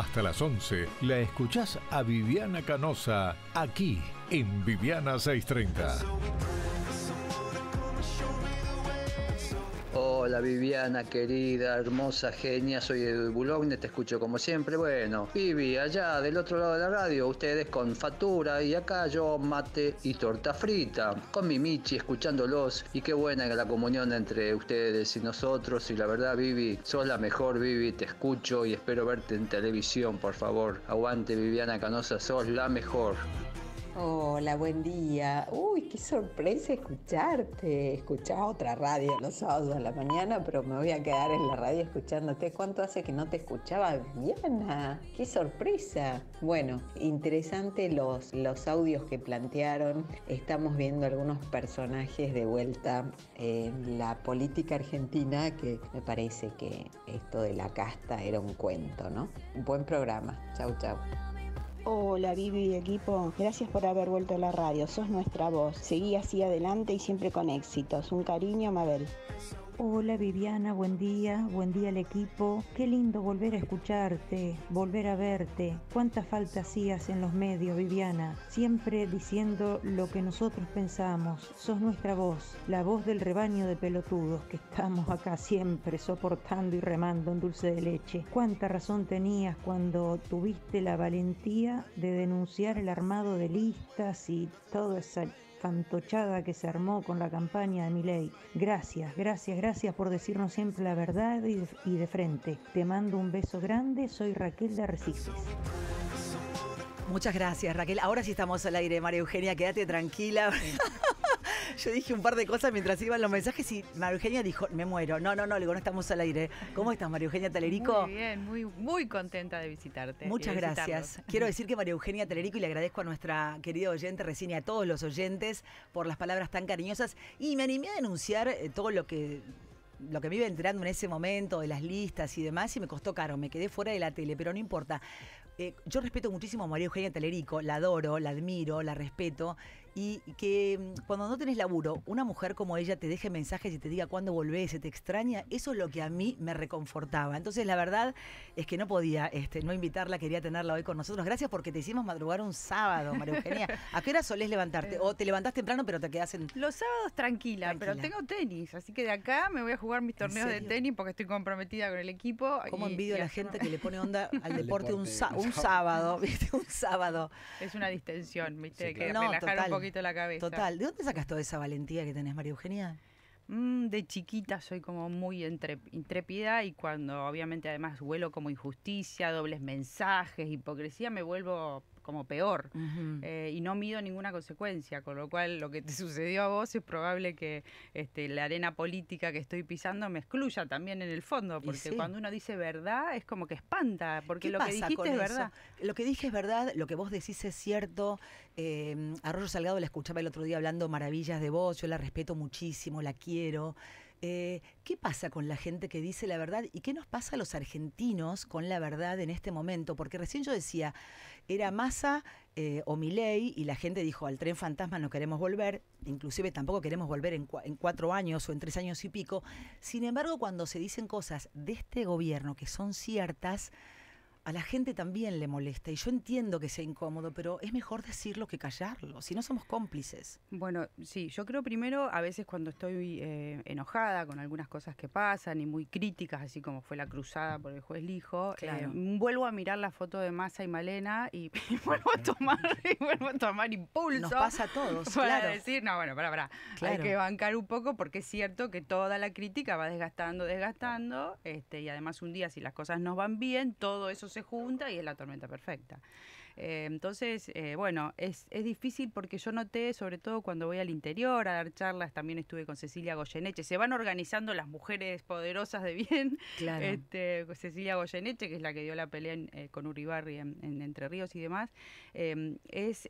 hasta las 11 la escuchás a Viviana Canosa aquí en Viviana 630. Hola Viviana, querida, hermosa, genia, soy Edu Boulogne, te escucho como siempre. Bueno, Vivi, allá del otro lado de la radio, ustedes con Fatura y acá yo mate y torta frita, con mi Michi escuchándolos y qué buena la comunión entre ustedes y nosotros y la verdad Vivi, sos la mejor Vivi, te escucho y espero verte en televisión, por favor. Aguante Viviana Canosa, sos la mejor. Hola, buen día. Uy, qué sorpresa escucharte. Escuchaba otra radio los sábados de la mañana, pero me voy a quedar en la radio escuchándote. ¿Cuánto hace que no te escuchaba, Diana? Qué sorpresa. Bueno, interesante los, los audios que plantearon. Estamos viendo algunos personajes de vuelta en la política argentina que me parece que esto de la casta era un cuento, ¿no? Buen programa. Chau, chau. Hola Vivi y equipo, gracias por haber vuelto a la radio, sos nuestra voz. Seguí así adelante y siempre con éxitos. Un cariño, Mabel. Hola Viviana, buen día, buen día al equipo. Qué lindo volver a escucharte, volver a verte. cuántas falta hacías en los medios, Viviana. Siempre diciendo lo que nosotros pensamos. Sos nuestra voz, la voz del rebaño de pelotudos que estamos acá siempre soportando y remando en dulce de leche. Cuánta razón tenías cuando tuviste la valentía de denunciar el armado de listas y todo esa fantochada que se armó con la campaña de mi ley. Gracias, gracias, gracias por decirnos siempre la verdad y de, frente. Te mando un beso grande, soy Raquel de Arrecifes. Muchas gracias, Raquel. Ahora sí estamos al aire, María Eugenia, quédate tranquila. Yo dije un par de cosas mientras iban los mensajes y María Eugenia dijo, me muero. No, no, no, le no estamos al aire. ¿Cómo estás, María Eugenia Telerico? Muy bien, muy, contenta de visitarte. Muchas gracias. Quiero decir que María Eugenia Telerico, y le agradezco a nuestra querida oyente recién y a todos los oyentes por las palabras tan cariñosas. Y me animé a denunciar eh, todo lo que lo que me iba enterando en ese momento de las listas y demás, y me costó caro, me quedé fuera de la tele, pero no importa. Eh, yo respeto muchísimo a María Eugenia Telerico, la adoro, la admiro, la respeto, y que mm, cuando no tenés laburo, una mujer como ella te deje mensajes y te diga cuándo volvés, se te extraña, eso es lo que a mí me reconfortaba. Entonces la verdad es que no podía este, no invitarla, quería tenerla hoy con nosotros. Gracias porque te hicimos madrugar un sábado, María Eugenia. ¿A qué hora solés levantarte? ¿O te levantás temprano pero te quedás en...? Los sábados tranquila, pero tengo tenis, así que de acá me voy a jugar mis torneos de tenis porque estoy comprometida con el equipo. cómo envidio a la gente que le pone onda al deporte, un, sábado, ¿viste? Un sábado. Es una distensión, ¿viste? que no, un poquito la cabeza. Total. ¿De dónde sacas toda esa valentía que tenés, María Eugenia? Mm, de chiquita soy como muy intrépida y cuando obviamente además vuelo como injusticia, dobles mensajes, hipocresía, me vuelvo como peor eh, y no mido ninguna consecuencia, con lo cual lo que te sucedió a vos es probable que este, la arena política que estoy pisando me excluya también en el fondo, porque cuando uno dice verdad es como que espanta, porque lo que dijiste es verdad. Lo que dije es verdad, lo que vos decís es cierto. Eh, Arroyo Salgado la escuchaba el otro día hablando maravillas de vos, yo la respeto muchísimo, la quiero. Eh, ¿Qué pasa con la gente que dice la verdad y qué nos pasa a los argentinos con la verdad en este momento? Porque recién yo decía, era masa eh, o o ley y la gente dijo, al tren fantasma no queremos volver, inclusive tampoco queremos volver en, en cuatro años o en tres años y pico. Sin embargo, cuando se dicen cosas de este gobierno que son ciertas, a la gente también le molesta y yo entiendo que sea incómodo, pero es mejor decirlo que callarlo, si no somos cómplices. Bueno, sí, yo creo primero, a veces cuando estoy eh, enojada con algunas cosas que pasan y muy críticas, así como fue la cruzada por el juez Lijo, eh, vuelvo a mirar la foto de Massa y Malena y, vuelvo a tomar y vuelvo a tomar impulso. Nos pasa a todos, para claro. decir, no, bueno, para, para, hay que bancar un poco porque es cierto que toda la crítica va desgastando, desgastando, este, y además un día si las cosas no van bien, todo eso se junta y es la tormenta perfecta. Eh, entonces, eh, bueno, es, difícil porque yo noté, sobre todo cuando voy al interior a dar charlas, también estuve con Cecilia Goyeneche, se van organizando las mujeres poderosas de bien. Este, Cecilia Goyeneche, que es la que dio la pelea eh, con Uribarri en, Entre Ríos y demás, es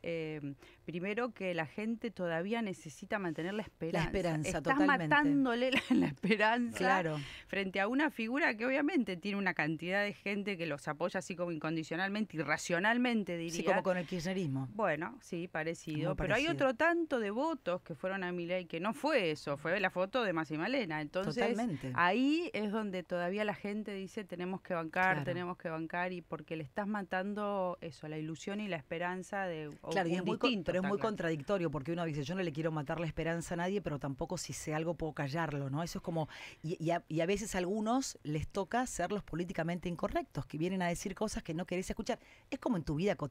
primero que la gente todavía necesita mantener la esperanza. La esperanza, totalmente. matándole la, esperanza frente a una figura que obviamente tiene una cantidad de gente que los apoya así como incondicionalmente, irracionalmente, Sí, como con el kirchnerismo. Bueno, sí, parecido. Pero hay otro tanto de votos que fueron a Milei que no fue eso, fue la foto de Malena. Entonces, ahí es donde todavía la gente dice tenemos que bancar, tenemos que bancar, y porque le estás matando eso, la ilusión y la esperanza de Claro, un es pero es muy contradictorio, porque uno dice, yo no le quiero matar la esperanza a nadie, pero tampoco si sé algo puedo callarlo, ¿no? Eso es como, y, a, veces a algunos les toca ser los políticamente incorrectos, que vienen a decir cosas que no querés escuchar. Es como en tu vida cotidiana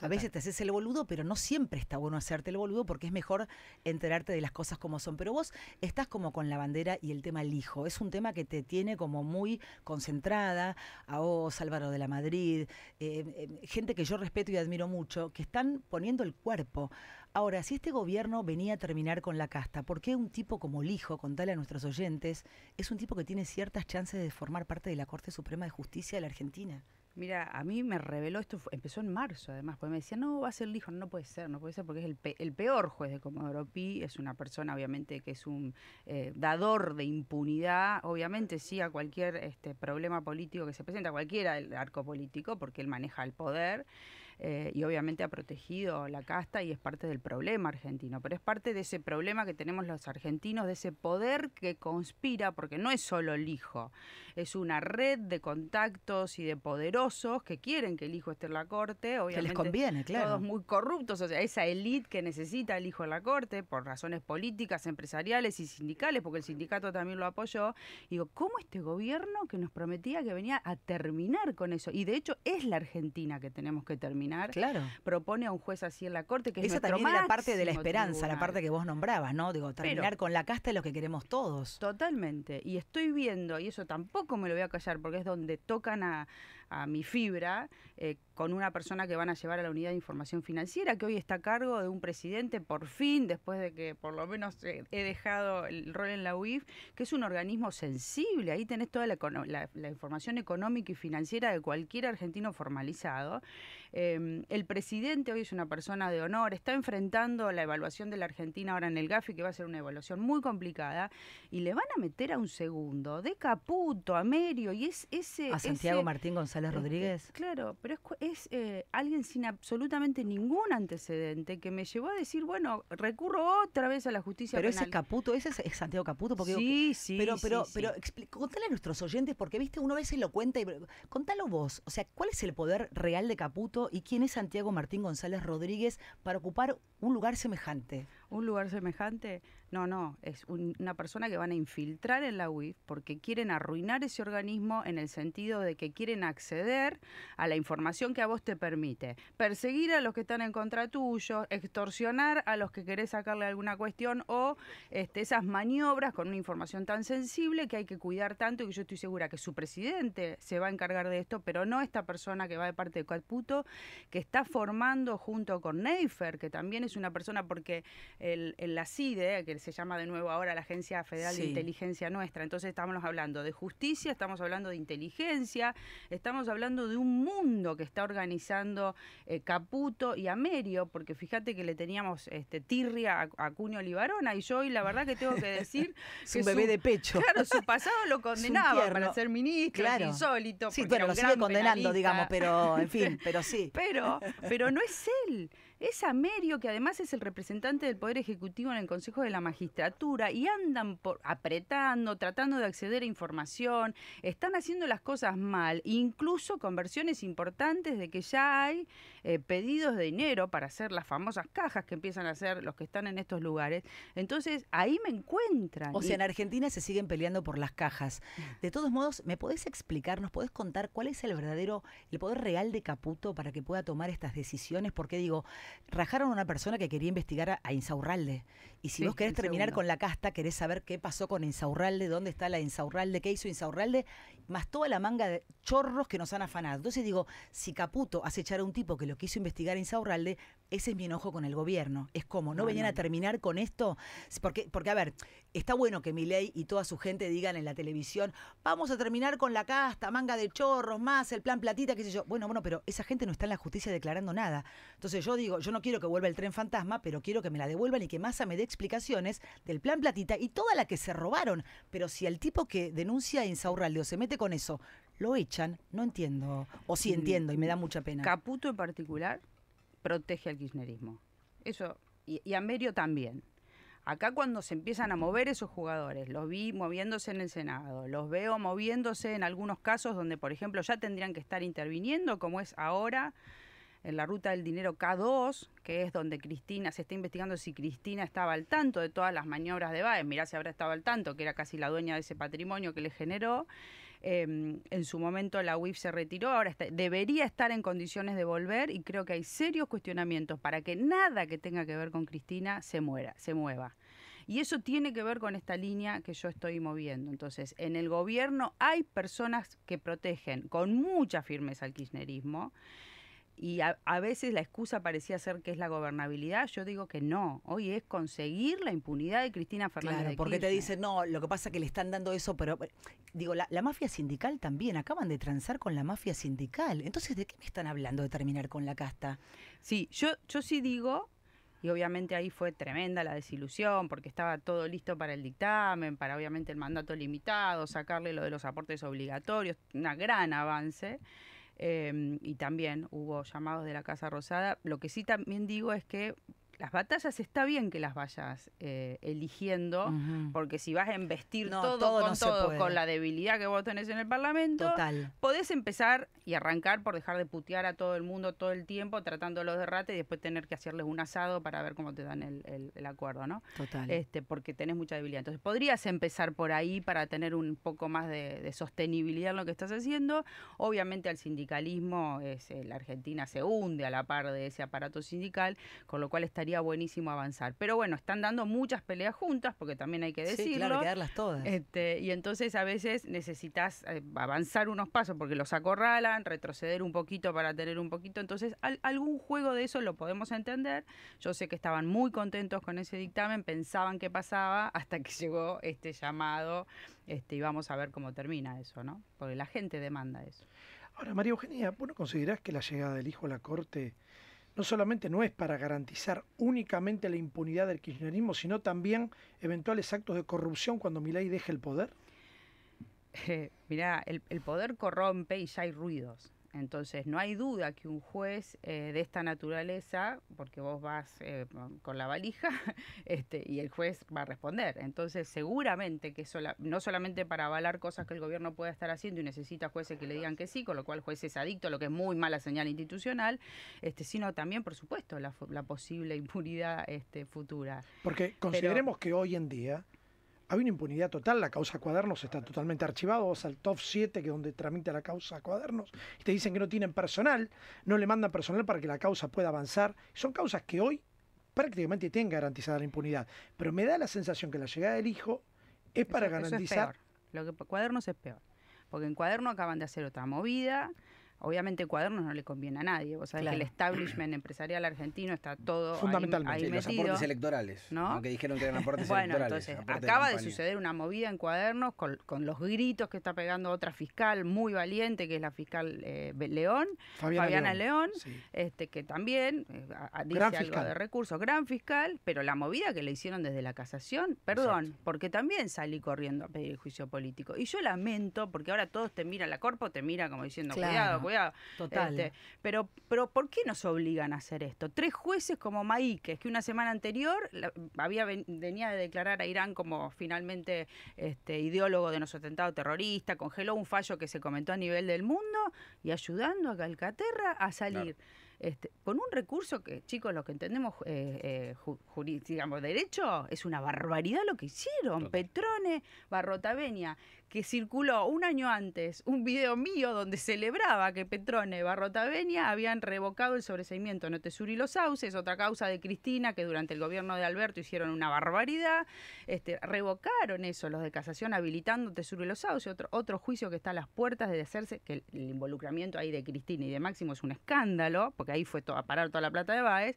a veces te haces el boludo, pero no siempre está bueno hacerte el boludo porque es mejor enterarte de las cosas como son. Pero vos estás como con la bandera y el tema el hijo. Es un tema que te tiene como muy concentrada a vos, Álvaro de la Madrid, eh, eh, gente que yo respeto y admiro mucho, que están poniendo el cuerpo. Ahora, si este gobierno venía a terminar con la casta, ¿por qué un tipo como el hijo, contale a nuestros oyentes, es un tipo que tiene ciertas chances de formar parte de la Corte Suprema de Justicia de la Argentina? Mira, a mí me reveló esto, empezó en marzo además, porque me decía, no, va a ser hijo, no puede ser, no puede ser, porque es el, peor juez de Comodoro Pi, es una persona obviamente que es un eh, dador de impunidad, obviamente sí a cualquier este, problema político que se presenta, cualquiera del arco político, porque él maneja el poder. Eh, y obviamente ha protegido la casta y es parte del problema argentino, pero es parte de ese problema que tenemos los argentinos, de ese poder que conspira, porque no es solo el hijo, es una red de contactos y de poderosos que quieren que el hijo esté en la corte, obviamente. Que les conviene, claro. Todos muy corruptos, o sea, esa élite que necesita el hijo en la corte por razones políticas, empresariales y sindicales, porque el sindicato también lo apoyó. Y digo, ¿cómo este gobierno que nos prometía que venía a terminar con eso? Y de hecho es la Argentina que tenemos que terminar Claro. Propone a un juez así en la corte que es nuestro también la parte de la esperanza, la parte que vos nombrabas, ¿no? Digo, terminar con la casta es lo que queremos todos. Totalmente. Y estoy viendo, y eso tampoco me lo voy a callar porque es donde tocan a, a mi fibra eh, con una persona que van a llevar a la unidad de información financiera, que hoy está a cargo de un presidente, por fin, después de que por lo menos eh, he dejado el rol en la UIF, que es un organismo sensible. Ahí tenés toda la, información económica y financiera de cualquier argentino formalizado. Em, el presidente hoy es una persona de honor, está enfrentando la evaluación de la Argentina ahora en el GAFI, que va a ser una evaluación muy complicada, y le van a meter a un segundo de Caputo, a Merio, y es ese... A Santiago Martín González. Este, Rodríguez. claro, pero es, eh, alguien sin absolutamente ningún antecedente que me llevó a decir, bueno, recurro otra vez a la justicia pero ese es Caputo, ese es, Santiago Caputo. Porque sí, sí, pero, sí, Pero, pero contale a nuestros oyentes, porque viste, uno a veces lo cuenta y... Contalo vos, o sea, ¿cuál es el poder real de Caputo y quién es Santiago Martín González Rodríguez para ocupar un lugar semejante? Un lugar semejante. No, no, es una persona que van a infiltrar en la UIF porque quieren arruinar ese organismo en el sentido de que quieren acceder a la información que a vos te permite, perseguir a los que están en contra tuyo, extorsionar a los que querés sacarle alguna cuestión o este, esas maniobras con una información tan sensible que hay que cuidar tanto y que yo estoy segura que su presidente se va a encargar de esto, pero no esta persona que va de parte de Caputo, que está formando junto con Neifer, que también es una persona porque el, la CIDE, que se llama de nuevo ahora la Agencia Federal de Inteligencia Nuestra. Entonces estamos hablando de justicia, estamos hablando de inteligencia, estamos hablando de un mundo que está organizando eh, Caputo y Amerio, porque fíjate que le teníamos este, tirria a, Cunio Olivarona y yo hoy la verdad que tengo que decir... es un bebé de pecho. Claro, su pasado lo condenaba para ser ministro, insólito. Sí, pero lo sigue condenando, digamos, pero en fin, pero sí. Pero, pero no es él es Amerio, que además es el representante del Poder Ejecutivo en el Consejo de la Magistratura, y andan por, apretando, tratando de acceder a información, están haciendo las cosas mal, incluso con versiones importantes de que ya hay eh, pedidos de dinero para hacer las famosas cajas que empiezan a hacer los que están en estos lugares. Entonces, ahí me encuentran. O sea, en Argentina se siguen peleando por las cajas. De todos modos, ¿me podés explicar, nos podés contar cuál es el verdadero, el poder real de Caputo para que pueda tomar estas decisiones? Porque digo, rajaron a una persona que quería investigar a, a Insaurralde y si vos querés terminar con la casta, querés saber qué pasó con Insaurralde, dónde está la Insaurralde, qué hizo Insaurralde, más toda la manga de chorros que nos han afanado. Entonces digo, si Caputo hace echar a un tipo que lo quiso investigar Insaurralde, ese es mi enojo con el gobierno. Es como, no, venían a terminar con esto. Porque, porque, a ver, está bueno que Milei y toda su gente digan en la televisión, vamos a terminar con la casta, manga de chorros, más el plan platita, qué sé yo. Bueno, bueno, pero esa gente no está en la justicia declarando nada. Entonces yo digo, yo no quiero que vuelva el tren fantasma, pero quiero que me la devuelvan y que Massa me dé explicaciones del plan Platita y toda la que se robaron. Pero si el tipo que denuncia en Insaurralde se mete con eso, lo echan, no entiendo. O sí mm, entiendo y me da mucha pena. Caputo en particular protege al kirchnerismo. Eso, y, y Merio también. Acá cuando se empiezan a mover esos jugadores, los vi moviéndose en el Senado, los veo moviéndose en algunos casos donde, por ejemplo, ya tendrían que estar interviniendo, como es ahora en la ruta del dinero K2, que es donde Cristina, se está investigando si Cristina estaba al tanto de todas las maniobras de Baez, mirá si habrá estado al tanto, que era casi la dueña de ese patrimonio que le generó. Em, en su momento la UIF se retiró, ahora debería estar en condiciones de volver y creo que hay serios cuestionamientos para que nada que tenga que ver con Cristina se se mueva. Y eso tiene que ver con esta línea que yo estoy moviendo. Entonces, en el gobierno hay personas que protegen con mucha firmeza al kirchnerismo y a, veces la excusa parecía ser que es la gobernabilidad. Yo digo que no. Hoy es conseguir la impunidad de Cristina Fernández. Claro, porque te dicen, no, lo que pasa es que le están dando eso, pero. Digo, la, mafia sindical también. Acaban de transar con la mafia sindical. Entonces, ¿de qué me están hablando de terminar con la casta? Sí, yo, yo sí digo. Y obviamente ahí fue tremenda la desilusión, porque estaba todo listo para el dictamen, para obviamente el mandato limitado, sacarle lo de los aportes obligatorios, un gran avance. Em, y también hubo llamados de la Casa Rosada. Lo que sí también digo es que las batallas está bien que las vayas eh, eligiendo, porque si vas a investir todo, con con la debilidad que vos tenés en el Parlamento, podés empezar y arrancar por dejar de putear a todo el mundo todo el tiempo, tratándolos de rata y después tener que hacerles un asado para ver cómo te dan el, acuerdo, ¿no? Total. Este, porque tenés mucha debilidad. Entonces, podrías empezar por ahí para tener un poco más de, sostenibilidad en lo que estás haciendo. Obviamente, al sindicalismo, es, eh, la Argentina se hunde a la par de ese aparato sindical, con lo cual está estaría buenísimo avanzar. Pero bueno, están dando muchas peleas juntas, porque también hay que decirlo. Sí, claro, hay todas. Este, y entonces a veces necesitas eh, avanzar unos pasos porque los acorralan, retroceder un poquito para tener un poquito. Entonces, algún juego de eso lo podemos entender. Yo sé que estaban muy contentos con ese dictamen, pensaban que pasaba hasta que llegó este llamado este, y vamos a ver cómo termina eso, ¿no? Porque la gente demanda eso. Ahora, María Eugenia, ¿vos no considerás que la llegada del hijo a la corte no solamente no es para garantizar únicamente la impunidad del kirchnerismo, sino también eventuales actos de corrupción cuando Milei deje el poder? Eh, mirá, el, el, poder corrompe y ya hay ruidos. Entonces, no hay duda que un juez eh, de esta naturaleza, porque vos vas eh, con la valija este, y el juez va a responder. Entonces, seguramente que sola, no solamente para avalar cosas que el gobierno pueda estar haciendo y necesita jueces que le digan que sí, con lo cual el juez es adicto, lo que es muy mala señal institucional, este, sino también, por supuesto, la, posible impunidad este, futura. Porque consideremos que hoy en día hay una impunidad total, la causa Cuadernos está totalmente archivado, vas al top 7 que es donde tramita la causa Cuadernos y te dicen que no tienen personal, no le mandan personal para que la causa pueda avanzar. Son causas que hoy prácticamente tienen garantizada la impunidad, pero me da la sensación que la llegada del hijo es para garantizar... Lo que Cuadernos es peor, porque en cuadernos acaban de hacer otra movida, Obviamente cuadernos no le conviene a nadie, vos sabés que el establishment empresarial argentino está todo Fundamentalmente, ahí, los aportes electorales, ¿no? dijeron que eran aportes bueno, Entonces, acaba de, suceder una movida en cuadernos con, los gritos que está pegando otra fiscal muy valiente, que es la fiscal eh, León, Fabiana, León, este que también eh, dice algo de recursos, gran fiscal, pero la movida que le hicieron desde la casación, perdón, porque también salí corriendo a pedir el juicio político. Y yo lamento, porque ahora todos te miran, la corpo te mira como diciendo, cuidado, cuidado Total. Este, pero, pero ¿por qué nos obligan a hacer esto? Tres jueces como Maíquez, que una semana anterior había venía de declarar a Irán como finalmente este, ideólogo de nuestro atentado terrorista, congeló un fallo que se comentó a nivel del mundo y ayudando a Calcaterra a salir. Este, con un recurso que, chicos, los que entendemos eh, eh, digamos, derecho, es una barbaridad lo que hicieron. Petrone Barrotaveña, que circuló un año antes un video mío donde celebraba que Petrone y Barrotaveña habían revocado el sobreseimiento en Otesur y Los Sauces, otra causa de Cristina, que durante el gobierno de Alberto hicieron una barbaridad. Este, revocaron eso, los de casación, habilitando Otesur y Los Sauces, otro, otro juicio que está a las puertas de hacerse, que el, el involucramiento ahí de Cristina y de Máximo es un escándalo, porque ahí fue todo, a parar toda la plata de Baez,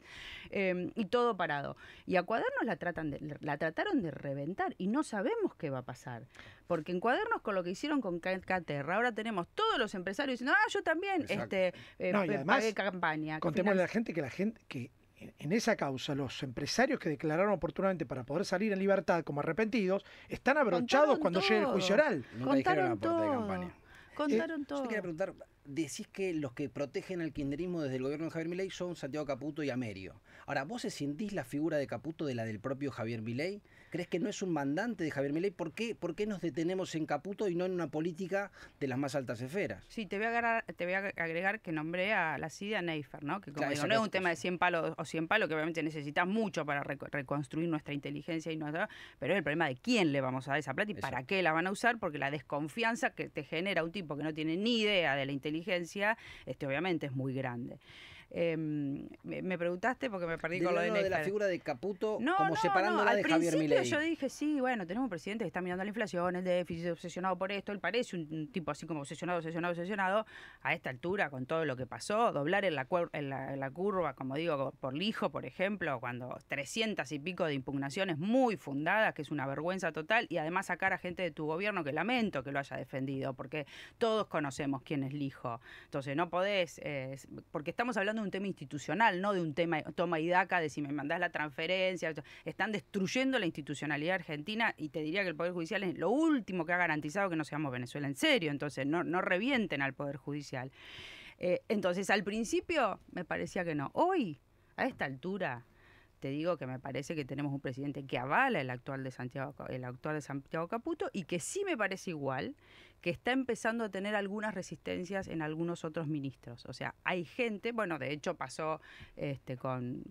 em, y todo parado. Y a Cuadernos la, tratan la trataron de reventar y no sabemos qué va a pasar. Porque en Cuadernos, con lo que hicieron con Caterra, ahora tenemos todos los empresarios diciendo, ah, yo también este, eh, eh pagué campaña. Contémosle a la gente que la gente que en esa causa, los empresarios que declararon oportunamente para poder salir en libertad como arrepentidos, están abrochados cuando llegue el juicio oral. Contaron todo. Contaron todo. Eh, yo te decís que los que protegen al kinderismo desde el gobierno de Javier Milei son Santiago Caputo y Amerio. Ahora, ¿vos se sentís la figura de Caputo de la del propio Javier Milei? ¿Crees que no es un mandante de Javier Milei? ¿Por qué, ¿Por qué nos detenemos en Caputo y no en una política de las más altas esferas? Sí, te voy a agregar, que nombré a la CIDA Neifer, ¿no? Que como digo, no es un tema de 100 palos o 100 palos, que obviamente necesitas mucho para reconstruir nuestra inteligencia y nuestra... Pero es el problema de quién le vamos a dar esa plata y para qué la van a usar, porque la desconfianza que te genera un tipo que no tiene ni idea de la inteligencia este, obviamente es muy grande. Em, me preguntaste porque me perdí con lo de, de la figura de Caputo como no, separándola no. de Javier Yo dije, sí, bueno, tenemos un presidente que está mirando la inflación, el déficit obsesionado por esto, él parece un tipo así como obsesionado, obsesionado, obsesionado, a esta altura con todo lo que pasó, doblar en la, en la, curva, como digo, por Lijo, por ejemplo, cuando 300 y pico de impugnaciones muy fundadas, que es una vergüenza total, y además sacar a gente de tu gobierno que lamento que lo haya defendido, porque todos conocemos quién es Lijo. Entonces no podés, eh, porque estamos hablando de un tema institucional, no de un tema toma y daca de si me mandás la transferencia. Están destruyendo la institucionalidad argentina y te diría que el Poder Judicial es lo último que ha garantizado que no seamos Venezuela en serio. Entonces, no, no revienten al Poder Judicial. Eh, entonces, al principio me parecía que no. Hoy, a esta altura, te digo que me parece que tenemos un presidente que avala el actual de Santiago, el actual de Santiago Caputo y que sí me parece igual que está empezando a tener algunas resistencias en algunos otros ministros. O sea, hay gente, bueno, de hecho pasó este, con,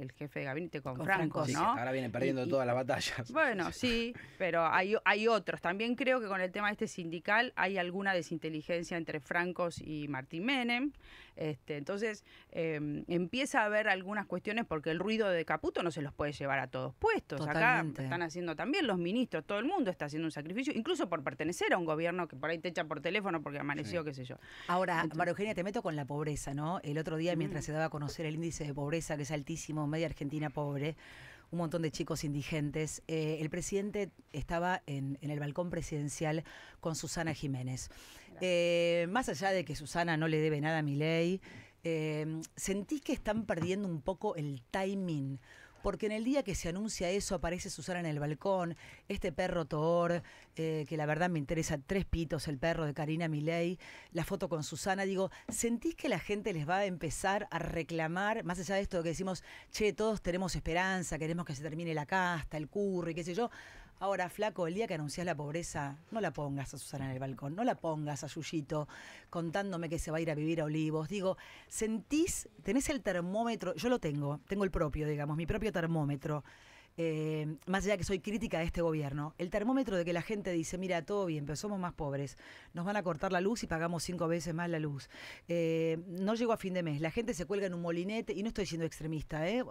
el jefe de gabinete, con, Francos, Franco, ¿no? ahora viene perdiendo todas las batallas. Bueno, sí, pero hay, otros. También creo que con el tema de este sindical hay alguna desinteligencia entre Francos y Martín Menem. Este, entonces, em, empieza a haber algunas cuestiones porque el ruido de Caputo no se los puede llevar a todos puestos. Acá están haciendo también los ministros, todo el mundo está haciendo un sacrificio, incluso por pertenecer a un gobierno que por ahí te echan por teléfono porque amaneció, qué sé yo. Ahora, María Eugenia, te meto con la pobreza, ¿no? El otro día, mientras mm. se daba a conocer el índice de pobreza, que es altísimo, media Argentina pobre, un montón de chicos indigentes, eh, el presidente estaba en, el balcón presidencial con Susana Jiménez. Eh, más allá de que Susana no le debe nada a mi ley, eh, sentí que están perdiendo un poco el timing? porque en el día que se anuncia eso aparece Susana en el balcón, este perro Thor, eh, que la verdad me interesa tres pitos, el perro de Karina Miley, la foto con Susana, digo, ¿sentís que la gente les va a empezar a reclamar, más allá de esto que decimos, che, todos tenemos esperanza, queremos que se termine la casta, el curry, qué sé yo? Ahora, flaco, el día que anunciás la pobreza, no la pongas a Susana en el balcón, no la pongas a Yuyito contándome que se va a ir a vivir a Olivos. Digo, sentís, tenés el termómetro, yo lo tengo, tengo el propio, digamos, mi propio termómetro. Eh, más allá que soy crítica de este gobierno, el termómetro de que la gente dice, mira, todo bien, pero somos más pobres, nos van a cortar la luz y pagamos cinco veces más la luz, eh, no llego a fin de mes, la gente se cuelga en un molinete, y no estoy siendo extremista, ¿eh?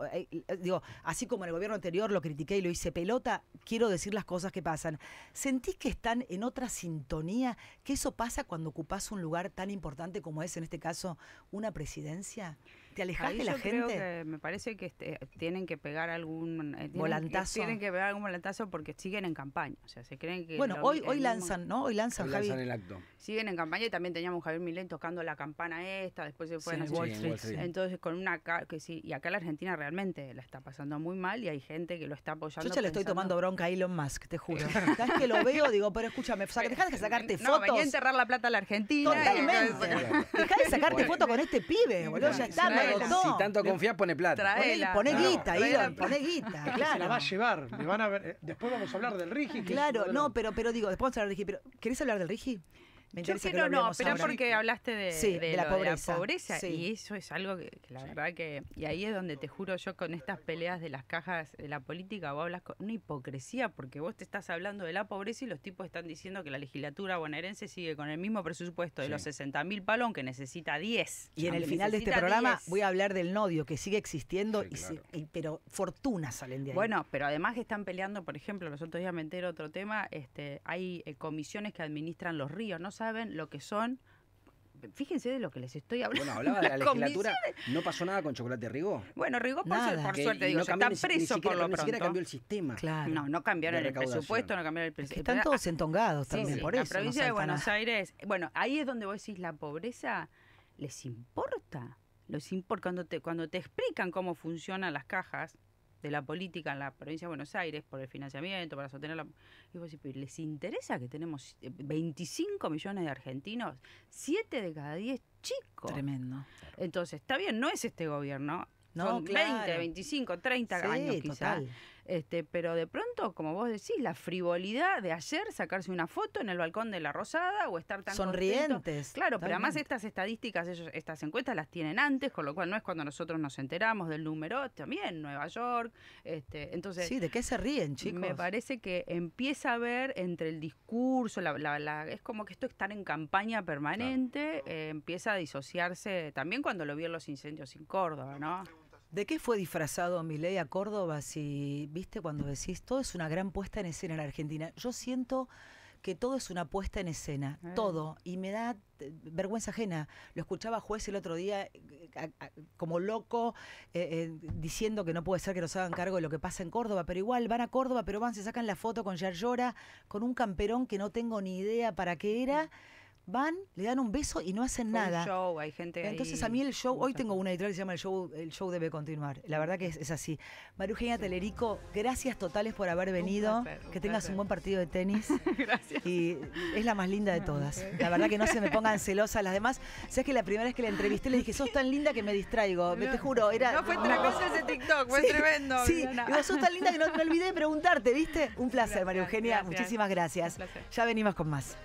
digo, así como en el gobierno anterior lo critiqué y lo hice pelota, quiero decir las cosas que pasan. ¿Sentís que están en otra sintonía? ¿Que eso pasa cuando ocupás un lugar tan importante como es, en este caso, una presidencia? ¿Te de la gente? me parece que este, tienen que pegar algún eh, volantazo. Tienen que pegar algún volantazo porque siguen en campaña. O sea, se creen que. Bueno, hoy, hoy lanzan, ¿no? Hoy lanzan, acto. Siguen en campaña y también teníamos Javier Milén tocando la campana esta, después se fue a Wall, Street. Entonces, con una. que sí Y acá la Argentina realmente la está pasando muy mal y hay gente que lo está apoyando. Yo ya le estoy tomando bronca a Elon Musk, te juro. Cada vez que lo veo, digo, pero escúchame, saca, dejá de sacarte no, fotos. Venía a enterrar la plata a la Argentina. Totalmente. Dejá de sacarte fotos con este pibe, boludo. Si tanto confía, pone plata. Traela. Pone, guita, no, pone guita. Claro. Se la va a llevar. a eh, Después vamos a hablar del Rigi. Claro, no, pero, pero digo, después vamos a hablar del Rigi. ¿Queréis ¿Querés hablar del Rigi? Yo no, pero porque hablaste de, la, pobreza. y eso es algo que, la verdad que... Y ahí es donde te juro yo con estas peleas de las cajas de la política, vos hablas con una hipocresía, porque vos te estás hablando de la pobreza y los tipos están diciendo que la legislatura bonaerense sigue con el mismo presupuesto de los 60 mil palos, que necesita 10. Y en el final de este programa voy a hablar del nodio, que sigue existiendo, y pero fortunas salen de ahí. Bueno, pero además que están peleando, por ejemplo, los otros días me entero otro tema, este, hay eh, comisiones que administran los ríos, no saben lo que son. Fíjense de lo que les estoy hablando. Bueno, hablaba de la legislatura. ¿No pasó nada con Chocolate Rigó? Bueno, Rigó, por, por suerte, digo, no está preso por lo cambió el sistema. No, no cambiaron el presupuesto, no cambiaron el presupuesto. Están todos entongados también, por eso. La provincia de Buenos Aires. Bueno, ahí es donde vos decís la pobreza. ¿Les importa? les importa cuando, te, cuando te explican cómo funcionan las cajas, de la política en la provincia de Buenos Aires por el financiamiento, para sostener la... Y ¿les interesa que tenemos 25 eh, millones de argentinos? siete de cada diez chicos. Tremendo. Entonces, está bien, no es este gobierno. No, Son 20, 25, 30 años quizás. Este, pero de pronto, como vos decís, la frivolidad de ayer sacarse una foto en el balcón de la Rosada o estar tan sonrientes. Claro, pero además estas estadísticas, estas encuestas las tienen antes, con lo cual no es cuando nosotros nos enteramos del número, también Nueva York. Este, entonces, sí, ¿de qué se ríen, chicos? Me parece que empieza a ver entre el discurso, la, es como que esto estar en campaña permanente, eh, empieza a disociarse también cuando lo vieron los incendios en Córdoba, ¿no? ¿De qué fue disfrazado ley a Córdoba si, viste, cuando decís, todo es una gran puesta en escena en la Argentina? Yo siento que todo es una puesta en escena, ah. todo, y me da eh, vergüenza ajena. Lo escuchaba juez el otro día eh, como loco eh, diciendo que no puede ser que nos hagan cargo de lo que pasa en Córdoba, pero igual van a Córdoba, pero van, se sacan la foto con Yar Llora, con un camperón que no tengo ni idea para qué era van, le dan un beso y no hacen nada. show, hay gente Entonces a mí el show, hoy tengo una editorial que se llama El Show, el show debe continuar. La verdad que es, así María Eugenia Telerico, gracias totales por haber venido. que tengas un buen partido de tenis. gracias. Y es la más linda de ah, todas. La verdad que no se me pongan celosas las demás. Sabes que la primera vez que la entrevisté le dije, sos tan linda que me distraigo. No, te juro, No fue otra cosa ese TikTok, fue tremendo. Sí, sos tan linda que no me olvidé de preguntarte, ¿viste? Un placer, María Eugenia. Gracias. Muchísimas gracias. Ya venimos con más.